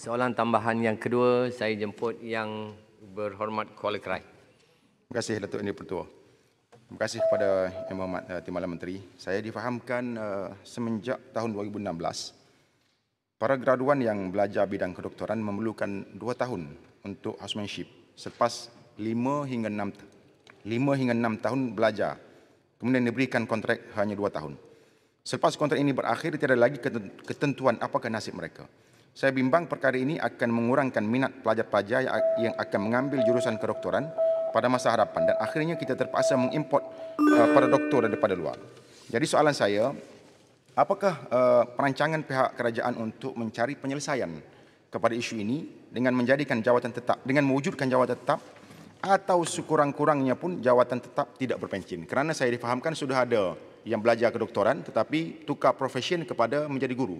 soalan tambahan yang kedua saya jemput yang berhormat Kuala Kerai. Terima kasih Datuk Negeri Pertua. Terima kasih kepada Yang Berhormat uh, eh, Timbalan Menteri. Saya difahamkan uh, semenjak tahun 2016 para graduan yang belajar bidang kedoktoran memerlukan dua tahun untuk housemanship selepas lima hingga 6 lima hingga enam tahun belajar kemudian diberikan kontrak hanya dua tahun. Selepas kontrak ini berakhir tiada lagi ketentuan apakah nasib mereka. Saya bimbang perkara ini akan mengurangkan minat pelajar-pelajar ya, yang akan mengambil jurusan kedoktoran pada masa hadapan dan akhirnya kita terpaksa mengimport uh, para doktor daripada luar. Jadi soalan saya, apakah uh, perancangan pihak kerajaan untuk mencari penyelesaian kepada isu ini dengan menjadikan jawatan tetap dengan mewujudkan jawatan tetap atau sekurang-kurangnya pun jawatan tetap tidak berpencin? Kerana saya difahamkan sudah ada yang belajar kedoktoran tetapi tukar profesion kepada menjadi guru.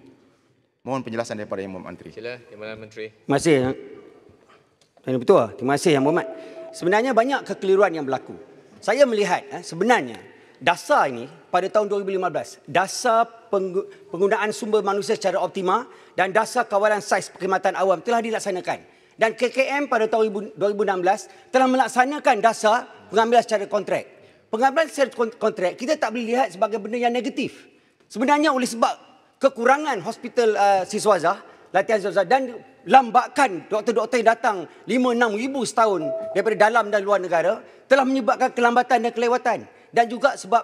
Mohon penjelasan daripada Yang Berhormat Menteri. Sila, Yang Berhormat Menteri. Terima kasih. Tuan ya. Yang Pertua, lah. terima kasih Yang Berhormat. Sebenarnya banyak kekeliruan yang berlaku. Saya melihat eh, sebenarnya dasar ini pada tahun 2015, dasar penggunaan sumber manusia secara optima dan dasar kawalan saiz perkhidmatan awam telah dilaksanakan. Dan KKM pada tahun 2016 telah melaksanakan dasar pengambilan secara kontrak. Pengambilan secara kontrak kita tak boleh lihat sebagai benda yang negatif. Sebenarnya oleh sebab kekurangan hospital uh, Siswaza, latihan Siswaza dan lambakan doktor-doktor yang datang 5-6 ribu setahun daripada dalam dan luar negara telah menyebabkan kelambatan dan kelewatan dan juga sebab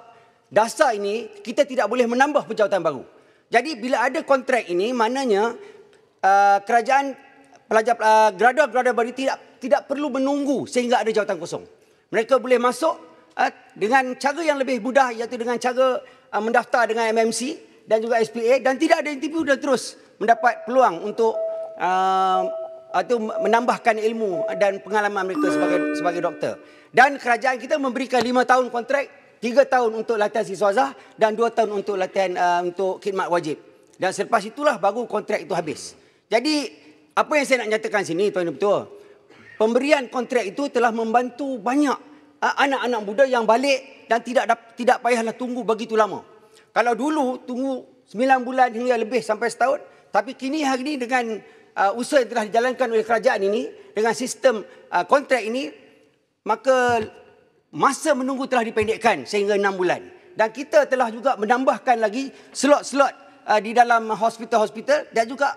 dasar ini kita tidak boleh menambah penjawatan baru. Jadi bila ada kontrak ini maknanya uh, kerajaan pelajar uh, graduan-graduan baru tidak tidak perlu menunggu sehingga ada jawatan kosong. Mereka boleh masuk uh, dengan cara yang lebih mudah iaitu dengan cara uh, mendaftar dengan MMC dan juga SPA dan tidak ada interview dan terus mendapat peluang untuk uh, atau menambahkan ilmu dan pengalaman mereka sebagai sebagai doktor. Dan kerajaan kita memberikan 5 tahun kontrak, 3 tahun untuk latihan siswazah dan 2 tahun untuk latihan uh, untuk khidmat wajib. Dan selepas itulah baru kontrak itu habis. Jadi apa yang saya nak nyatakan sini tuan-tuan betul. Pemberian kontrak itu telah membantu banyak uh, anak-anak muda yang balik dan tidak tidak payahlah tunggu begitu lama. Kalau dulu tunggu 9 bulan hingga lebih sampai setahun, tapi kini hari ini dengan uh, usaha yang telah dijalankan oleh kerajaan ini, dengan sistem uh, kontrak ini, maka masa menunggu telah dipendekkan sehingga 6 bulan. Dan kita telah juga menambahkan lagi slot-slot uh, di dalam hospital-hospital dan juga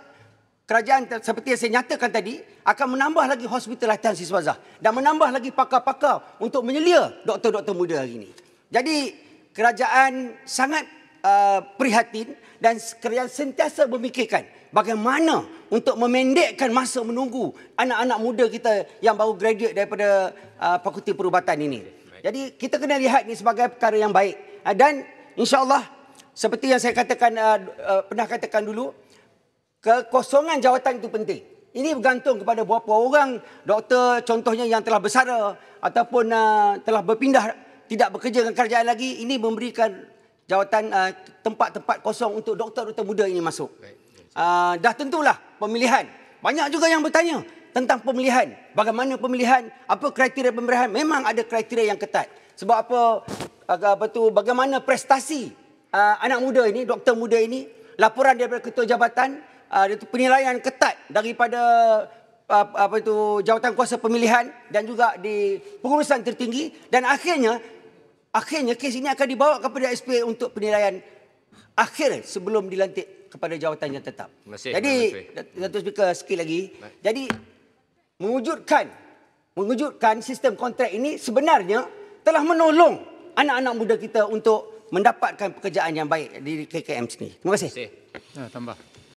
kerajaan seperti yang saya nyatakan tadi akan menambah lagi hospital latihan siswazah dan menambah lagi pakar-pakar untuk menyelia doktor-doktor muda hari ini. Jadi kerajaan sangat uh, prihatin dan kerajaan sentiasa memikirkan bagaimana untuk memendekkan masa menunggu anak-anak muda kita yang baru graduate daripada uh, fakulti perubatan ini. Jadi kita kena lihat ini sebagai perkara yang baik uh, dan insyaallah seperti yang saya katakan uh, uh, pernah katakan dulu kekosongan jawatan itu penting. Ini bergantung kepada berapa orang doktor contohnya yang telah bersara ataupun uh, telah berpindah tidak bekerja dengan kerajaan lagi ini memberikan jawatan ah, tempat-tempat uh, kosong untuk doktor-doktor muda ini masuk. Uh, dah tentulah pemilihan. Banyak juga yang bertanya tentang pemilihan. Bagaimana pemilihan? Apa kriteria pemilihan? Memang ada kriteria yang ketat. Sebab apa? apa tu, bagaimana prestasi uh, anak muda ini, doktor muda ini? Laporan daripada ketua jabatan, uh, penilaian ketat daripada uh, apa itu jawatan kuasa pemilihan dan juga di pengurusan tertinggi dan akhirnya Akhirnya kes ini akan dibawa kepada SP untuk penilaian akhir sebelum dilantik kepada jawatan yang tetap. Masih, Jadi, Datuk Speaker, sekali lagi. Baik. Jadi, mewujudkan mewujudkan sistem kontrak ini sebenarnya telah menolong anak-anak muda kita untuk mendapatkan pekerjaan yang baik di KKM sini. Terima kasih. Terima kasih. Ya, tambah.